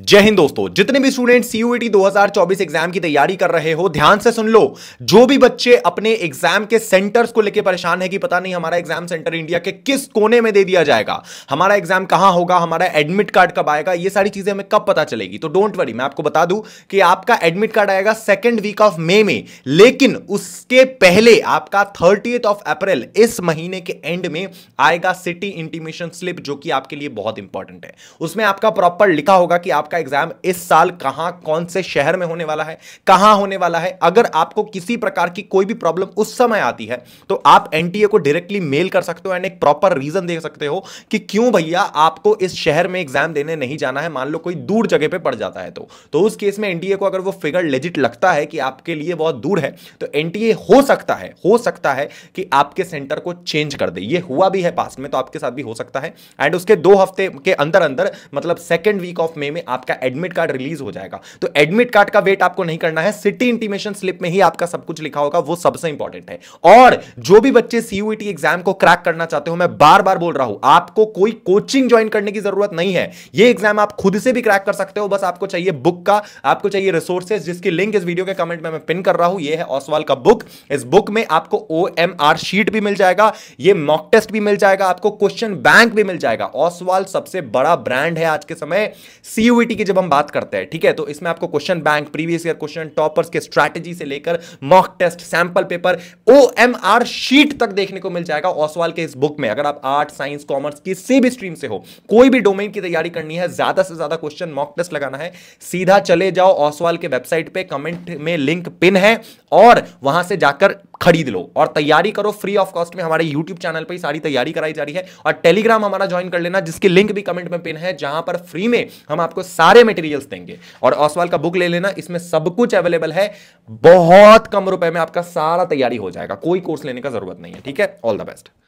जय हिंद दोस्तों जितने भी स्टूडेंट सीयूईटी 2024 एग्जाम की तैयारी कर रहे हो ध्यान से सुन लो जो भी बच्चे अपने एग्जाम के सेंटर्स को लेकर परेशान है कि पता नहीं हमारा एग्जाम सेंटर इंडिया के किस कोने में दे दिया जाएगा हमारा एग्जाम कहां होगा हमारा एडमिट कार्ड कब आएगा ये सारी चीजें हमें कब पता चलेगी तो डोंट वरी मैं आपको बता दू कि आपका एडमिट कार्ड आएगा सेकेंड वीक ऑफ मे में लेकिन उसके पहले आपका थर्टी ऑफ अप्रैल इस महीने के एंड में आएगा सिटी इंटीमेशन स्लिप जो कि आपके लिए बहुत इंपॉर्टेंट है उसमें आपका प्रॉपर लिखा होगा कि आपका एग्जाम इस साल कहां कौन से शहर में होने वाला है कहां होने वाला है अगर आपको किसी प्रकार की कोई भी प्रॉब्लम उस समय आती है तो आप एनटीए को डायरेक्टली मेल कर सकते हो एंड एक प्रॉपर रीजन दे सकते हो कि क्यों भैया आपको इस शहर में एग्जाम देने नहीं जाना है मान लो कोई दूर जगह पर पड़ जाता है तो, तो उस केस में एनटीए को अगर वो फिगर लेजिट लगता है कि आपके लिए बहुत दूर है तो एनटीए हो सकता है हो सकता है कि आपके सेंटर को चेंज कर दे ये हुआ भी है पास में तो आपके साथ भी हो सकता है एंड उसके दो हफ्ते के अंदर अंदर मतलब सेकेंड वीक ऑफ मे में आपका एडमिट कार्ड रिलीज हो जाएगा तो एडमिट कार्ड का वेट आपको नहीं करना है सिटी इंटीमेशन स्लिप में ही आपका सब कुछ लिखा होगा वो सबसे इंपॉर्टेंट है और जो भी बच्चे सीयूईटी एग्जाम e को क्रैक करना चाहते हो मैं बार बार बोल रहा हूं आपको कोई कोचिंग ज्वाइन करने की जरूरत नहीं है ये एग्जाम आप खुद से भी क्रैक कर सकते हो बस आपको चाहिए बुक का आपको चाहिए रिसोर्सेज जिसकी लिंक इस वीडियो के कमेंट में मैं पिन कर रहा हूं ये है ओसवाल का बुक इस बुक में आपको ओ शीट भी मिल जाएगा ये मॉक टेस्ट भी मिल जाएगा आपको क्वेश्चन बैंक भी मिल जाएगा ओसवाल सबसे बड़ा ब्रांड है आज के समय सीयू एन्यूटी की जब हम बात करते हैं ठीक है तो इसमें आपको question bank previous year question toppers के स्ट्रैटेजी से लेकर mock test sample paper O sheet तक देखने को मिल जाएगा ओसवाल के इस बुक में अगर आप आर्ट साइंस कॉमर्स किसी भी स्ट्रीम से हो कोई भी डोमेन की तैयारी करनी है ज्यादा से ज्यादा क्वेश्चन मॉक टेस्ट लगाना है सीधा चले जाओ ओसवाल के वेबसाइट पर कमेंट में लिंक पिन है और वहां से जाकर खरीद लो और तैयारी करो फ्री ऑफ कॉस्ट में हमारे यूट्यूब चैनल पर सारी तैयारी कराई जा रही है और टेलीग्राम हमारा ज्वाइन कर लेना जिसकी लिंक भी कमेंट में पिन है जहां पर फ्री में हम आपको सारे मटेरियल्स देंगे और ऑसवाल का बुक ले लेना इसमें सब कुछ अवेलेबल है बहुत कम रुपए में आपका सारा तैयारी हो जाएगा कोई कोर्स लेने का जरूरत नहीं है ठीक है ऑल द बेस्ट